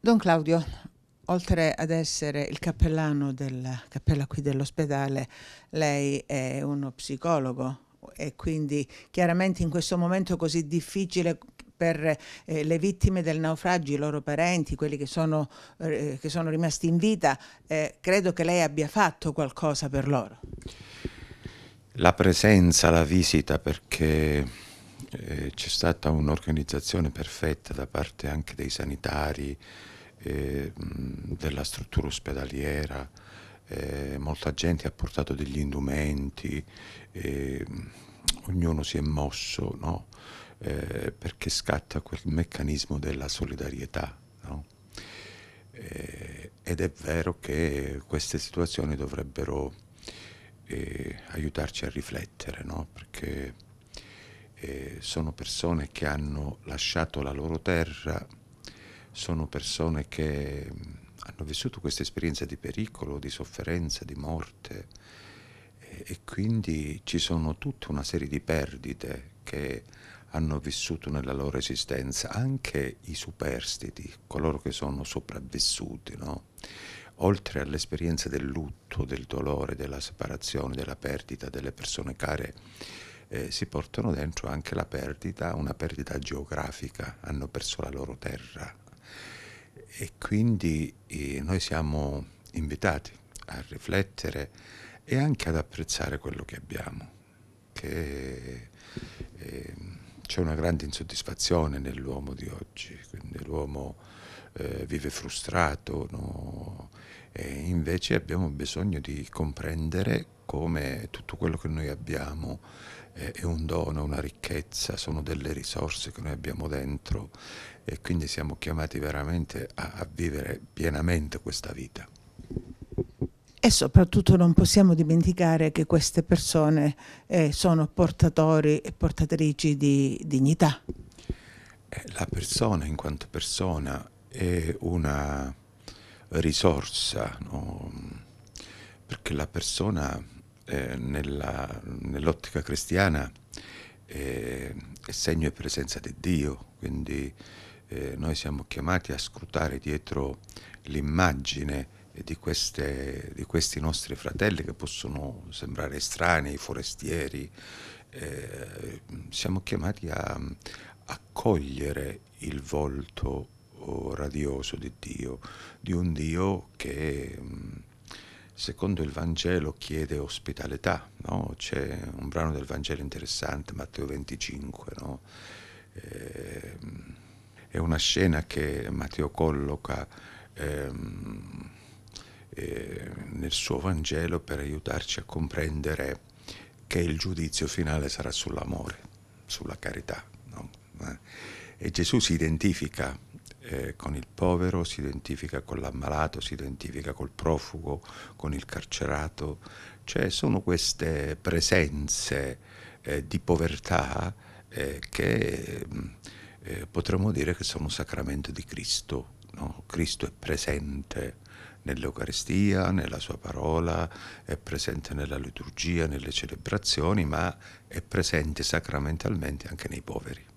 Don Claudio, oltre ad essere il cappellano della cappella qui dell'ospedale, lei è uno psicologo e quindi chiaramente in questo momento così difficile per eh, le vittime del naufragio, i loro parenti, quelli che sono, eh, che sono rimasti in vita, eh, credo che lei abbia fatto qualcosa per loro. La presenza, la visita, perché eh, c'è stata un'organizzazione perfetta da parte anche dei sanitari, eh, della struttura ospedaliera, eh, molta gente ha portato degli indumenti, eh, ognuno si è mosso no? Eh, perché scatta quel meccanismo della solidarietà. No? Eh, ed è vero che queste situazioni dovrebbero aiutarci a riflettere, no? perché eh, sono persone che hanno lasciato la loro terra, sono persone che mm, hanno vissuto questa esperienza di pericolo, di sofferenza, di morte e, e quindi ci sono tutta una serie di perdite che hanno vissuto nella loro esistenza, anche i superstiti, coloro che sono sopravvissuti, no? oltre all'esperienza del lutto, del dolore, della separazione, della perdita delle persone care eh, si portano dentro anche la perdita, una perdita geografica, hanno perso la loro terra e quindi eh, noi siamo invitati a riflettere e anche ad apprezzare quello che abbiamo, che eh, c'è una grande insoddisfazione nell'uomo di oggi, quindi l'uomo eh, vive frustrato, no? invece abbiamo bisogno di comprendere come tutto quello che noi abbiamo eh, è un dono, una ricchezza, sono delle risorse che noi abbiamo dentro e quindi siamo chiamati veramente a, a vivere pienamente questa vita. E soprattutto non possiamo dimenticare che queste persone eh, sono portatori e portatrici di dignità. Eh, la persona in quanto persona è una risorsa, no? perché la persona eh, nella, nell'ottica cristiana eh, è segno e presenza di Dio, quindi eh, noi siamo chiamati a scrutare dietro l'immagine di, queste, di, questi nostri fratelli che possono sembrare strani, forestieri, eh, siamo chiamati a, accogliere il volto oh, radioso di Dio, di un Dio che mh, mm, secondo il Vangelo chiede ospitalità, no? c'è un brano del Vangelo interessante, Matteo 25, no? ehm, è una scena che Matteo colloca ehm, eh, nel suo Vangelo per aiutarci a comprendere che il giudizio finale sarà sull'amore, sulla carità. No? Eh? E Gesù si identifica eh, con il povero, si identifica con l'ammalato, si identifica col profugo, con il carcerato, cioè sono queste presenze eh, di povertà eh, che mm, eh, potremmo dire che sono sacramento di Cristo. No? Cristo è presente nell'Eucaristia, nella sua parola, è presente nella liturgia, nelle celebrazioni, ma è presente sacramentalmente anche nei poveri.